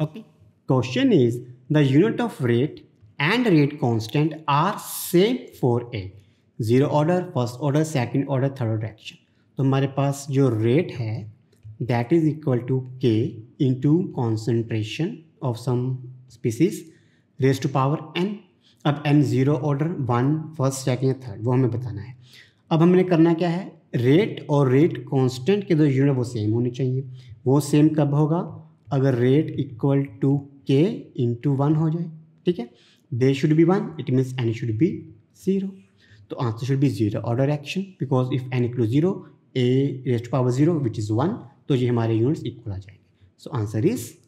Okay. Question is the unit of rate and rate constant are same for a zero order first order second order third order action तो हमारे पास जो rate है that is equal to K to concentration of some species raise to power N अब N zero order one first second या थर्ड वो हमें बताना है अब हमने करना क्या है रेट और रेट कांस्टेंट के दो यूनिट वो सेम होने चाहिए वो सेम कब होगा अगर rate equal to K into one हो जाए ठीक है they should be one it means N should be zero तो answer should be zero order action because if N equal zero a raised power zero which is one तो ये हमारे units equal आ जाएंगे so answer is